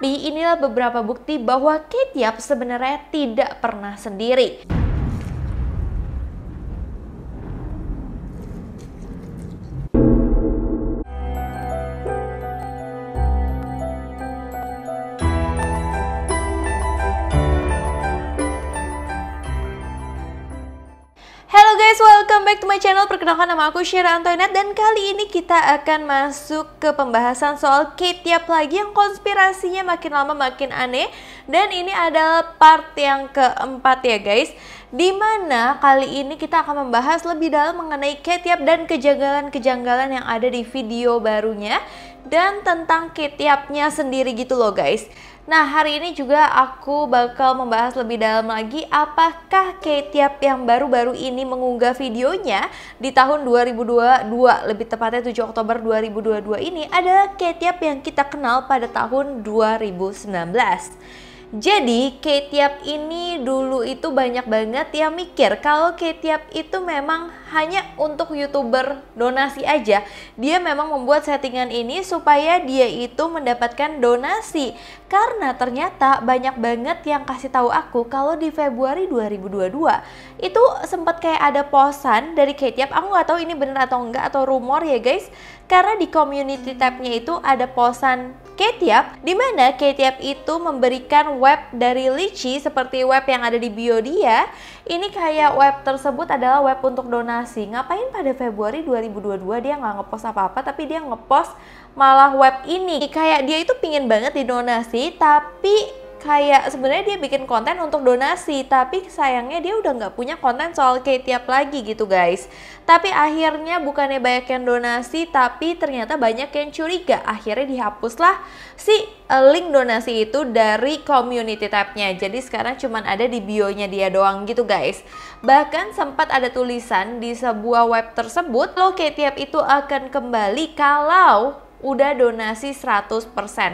Tapi inilah beberapa bukti bahwa Ketiap sebenarnya tidak pernah sendiri. channel, perkenalkan nama aku Shira Antoinette dan kali ini kita akan masuk ke pembahasan soal Kate tiap lagi yang konspirasinya makin lama makin aneh dan ini adalah part yang keempat ya guys dimana kali ini kita akan membahas lebih dalam mengenai Kate tiap dan kejanggalan-kejanggalan yang ada di video barunya dan tentang ketiapnya sendiri gitu loh guys. Nah, hari ini juga aku bakal membahas lebih dalam lagi apakah Ketiap yang baru-baru ini mengunggah videonya di tahun 2022, lebih tepatnya 7 Oktober 2022 ini adalah Ketiap yang kita kenal pada tahun 2019. Jadi Ketiap ini dulu itu banyak banget yang mikir kalau Ketiap itu memang hanya untuk YouTuber donasi aja. Dia memang membuat settingan ini supaya dia itu mendapatkan donasi. Karena ternyata banyak banget yang kasih tahu aku kalau di Februari 2022 itu sempat kayak ada posan dari Ketiap. Aku gak tahu ini bener atau enggak atau rumor ya guys. Karena di community tabnya itu ada posan Ketiap, di mana Ketiap itu memberikan web dari Lichi seperti web yang ada di bio dia. Ini kayak web tersebut adalah web untuk donasi. Ngapain pada Februari 2022 dia nggak ngepost apa-apa, tapi dia ngepost malah web ini. Kayak dia itu pingin banget didonasi, tapi kayak sebenarnya dia bikin konten untuk donasi tapi sayangnya dia udah nggak punya konten soal K-tiap lagi gitu guys tapi akhirnya bukannya banyak yang donasi tapi ternyata banyak yang curiga akhirnya dihapuslah si e, link donasi itu dari community tabnya jadi sekarang cuman ada di bio-nya dia doang gitu guys bahkan sempat ada tulisan di sebuah web tersebut lo K-tiap itu akan kembali kalau udah donasi 100%.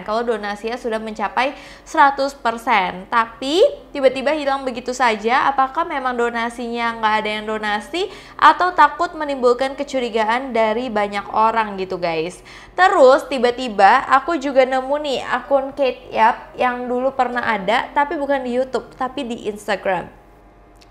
Kalau donasinya sudah mencapai 100%, tapi tiba-tiba hilang begitu saja, apakah memang donasinya nggak ada yang donasi atau takut menimbulkan kecurigaan dari banyak orang gitu guys. Terus tiba-tiba aku juga nemu nih akun Kate Yap yang dulu pernah ada tapi bukan di YouTube, tapi di Instagram.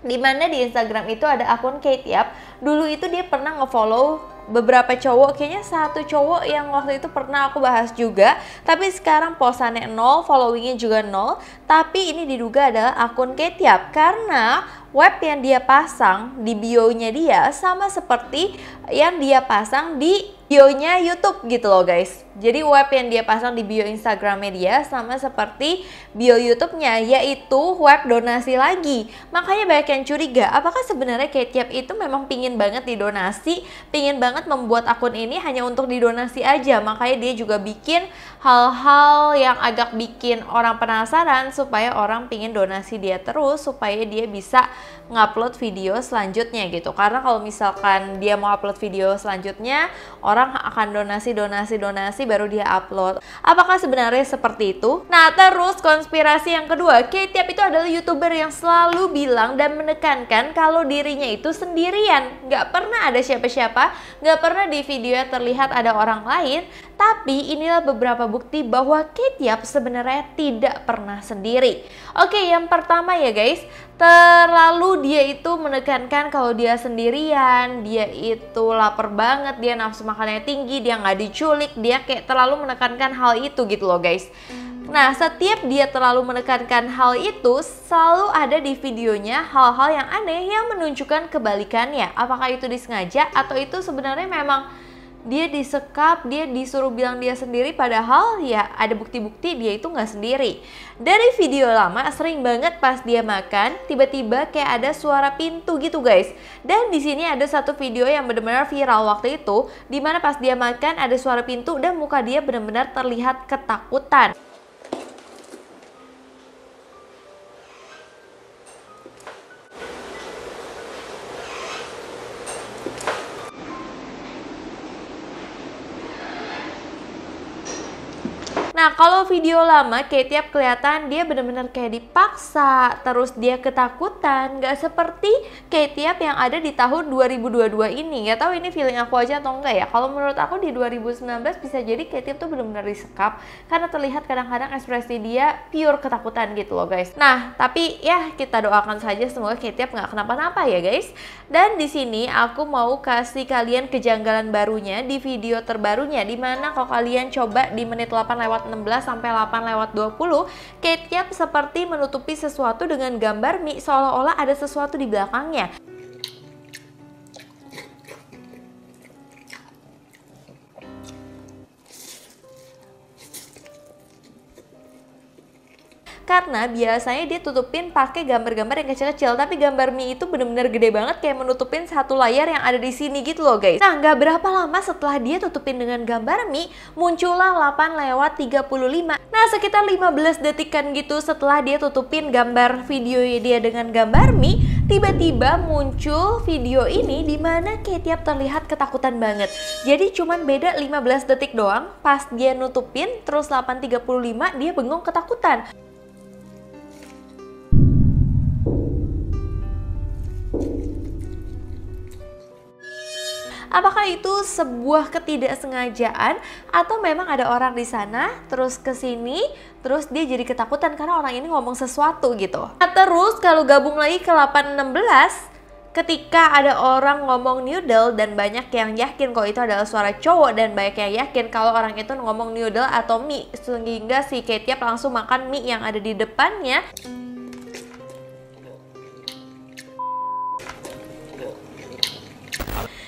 Dimana di Instagram itu ada akun Kate Yap, dulu itu dia pernah ngefollow beberapa cowok kayaknya satu cowok yang waktu itu pernah aku bahas juga tapi sekarang posannya nol followingnya juga nol tapi ini diduga adalah akun Ketiap karena web yang dia pasang di bio-nya dia sama seperti yang dia pasang di bio-nya YouTube gitu loh guys. Jadi web yang dia pasang di bio Instagramnya dia sama seperti bio YouTube-nya yaitu web donasi lagi. Makanya banyak yang curiga apakah sebenarnya Ketiap itu memang pingin banget didonasi, pingin banget banget membuat akun ini hanya untuk didonasi aja makanya dia juga bikin hal-hal yang agak bikin orang penasaran supaya orang pingin donasi dia terus supaya dia bisa ngupload video selanjutnya gitu karena kalau misalkan dia mau upload video selanjutnya orang akan donasi donasi donasi baru dia upload apakah sebenarnya seperti itu nah terus konspirasi yang kedua k itu adalah youtuber yang selalu bilang dan menekankan kalau dirinya itu sendirian nggak pernah ada siapa-siapa nggak pernah di video terlihat ada orang lain tapi inilah beberapa bukti bahwa Kate Ketiap sebenarnya tidak pernah sendiri. Oke, yang pertama ya guys, terlalu dia itu menekankan kalau dia sendirian, dia itu lapar banget, dia nafsu makannya tinggi, dia nggak diculik, dia kayak terlalu menekankan hal itu gitu loh guys. Hmm. Nah, setiap dia terlalu menekankan hal itu, selalu ada di videonya hal-hal yang aneh yang menunjukkan kebalikannya. Apakah itu disengaja atau itu sebenarnya memang dia disekap, dia disuruh bilang dia sendiri padahal ya ada bukti-bukti dia itu nggak sendiri. Dari video lama sering banget pas dia makan tiba-tiba kayak ada suara pintu gitu guys. Dan di sini ada satu video yang benar-benar viral waktu itu dimana pas dia makan ada suara pintu dan muka dia benar-benar terlihat ketakutan. Nah, kalau video lama kayak tiap kelihatan dia benar-benar kayak dipaksa, terus dia ketakutan, nggak seperti kayak tiap yang ada di tahun 2022 ini. ya tahu ini feeling aku aja atau enggak ya. Kalau menurut aku di 2019 bisa jadi kayak tiap tuh benar-benar disekap karena terlihat kadang-kadang ekspresi dia pure ketakutan gitu loh guys. Nah, tapi ya kita doakan saja semoga kayak tiap nggak kenapa-napa ya guys. Dan di sini aku mau kasih kalian kejanggalan barunya di video terbarunya di mana kalau kalian coba di menit 8 lewat enam 16 sampai 8 lewat 20, Kate Kiat seperti menutupi sesuatu dengan gambar mie seolah-olah ada sesuatu di belakangnya. karena biasanya dia tutupin pakai gambar-gambar yang kecil-kecil tapi gambar mie itu bener-bener gede banget kayak menutupin satu layar yang ada di sini gitu loh guys nah nggak berapa lama setelah dia tutupin dengan gambar mie muncullah 8 lewat 35 nah sekitar 15 detikan gitu setelah dia tutupin gambar video dia dengan gambar mie tiba-tiba muncul video ini di mana Ketiap terlihat ketakutan banget. Jadi cuman beda 15 detik doang, pas dia nutupin terus 8.35 dia bengong ketakutan. Apakah itu sebuah ketidaksengajaan atau memang ada orang di sana terus ke sini terus dia jadi ketakutan karena orang ini ngomong sesuatu gitu. Nah, terus kalau gabung lagi ke 816 ketika ada orang ngomong noodle dan banyak yang yakin kalau itu adalah suara cowok dan banyak yang yakin kalau orang itu ngomong noodle atau mie sehingga si Katie langsung makan mie yang ada di depannya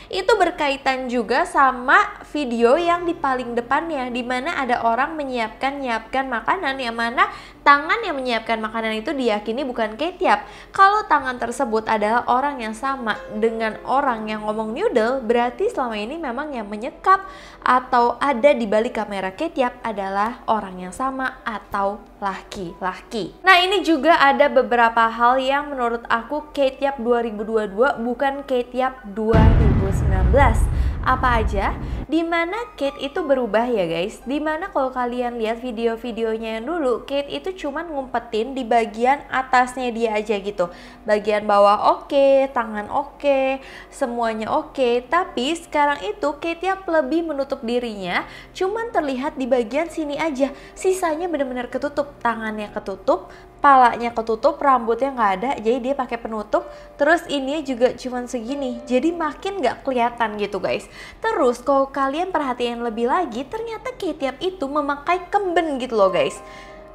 itu berkaitan juga sama video yang di paling depannya di mana ada orang menyiapkan nyiapkan makanan yang mana tangan yang menyiapkan makanan itu diyakini bukan ketiap. Kalau tangan tersebut adalah orang yang sama dengan orang yang ngomong noodle, berarti selama ini memang yang menyekap atau ada di balik kamera ketiap adalah orang yang sama atau laki-laki. Nah ini juga ada beberapa hal yang menurut aku ketiap 2022 bukan ketiap 2000. 2019 apa aja, dimana Kate itu berubah ya guys. Dimana kalau kalian lihat video-videonya yang dulu, Kate itu cuman ngumpetin di bagian atasnya dia aja gitu. Bagian bawah oke, okay, tangan oke, okay, semuanya oke. Okay. Tapi sekarang itu Kate yang lebih menutup dirinya, cuman terlihat di bagian sini aja. Sisanya bener-bener ketutup, tangannya ketutup, palanya ketutup, rambutnya nggak ada, jadi dia pakai penutup. Terus ini juga cuman segini, jadi makin nggak kelihatan gitu guys. Terus kalau kalian perhatiin lebih lagi, ternyata Ketiap itu memakai kemben gitu loh guys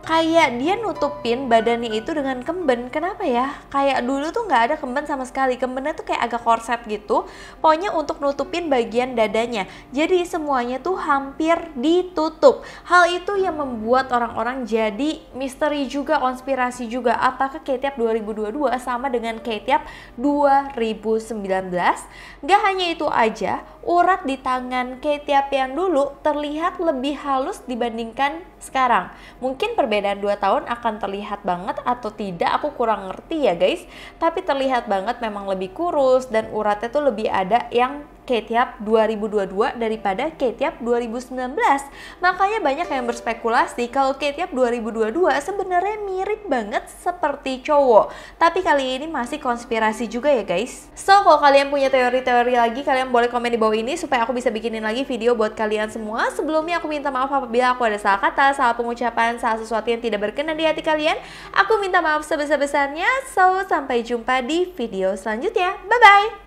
kayak dia nutupin badannya itu dengan kemben kenapa ya kayak dulu tuh nggak ada kemben sama sekali kembennya tuh kayak agak korset gitu pokoknya untuk nutupin bagian dadanya jadi semuanya tuh hampir ditutup hal itu yang membuat orang-orang jadi misteri juga konspirasi juga apakah Ketiap 2022 sama dengan Ketiap 2019 nggak hanya itu aja urat di tangan Katie yang dulu terlihat lebih halus dibandingkan sekarang. Mungkin perbedaan 2 tahun akan terlihat banget atau tidak, aku kurang ngerti ya guys. Tapi terlihat banget memang lebih kurus dan uratnya tuh lebih ada yang KTIAP 2022 daripada KTIAP 2019. Makanya banyak yang berspekulasi kalau KTIAP 2022 sebenarnya mirip banget seperti cowok. Tapi kali ini masih konspirasi juga ya guys. So, kalau kalian punya teori-teori lagi, kalian boleh komen di bawah ini supaya aku bisa bikinin lagi video buat kalian semua. Sebelumnya aku minta maaf apabila aku ada salah kata, salah pengucapan, salah sesuatu yang tidak berkenan di hati kalian. Aku minta maaf sebesar-besarnya. So, sampai jumpa di video selanjutnya. Bye-bye!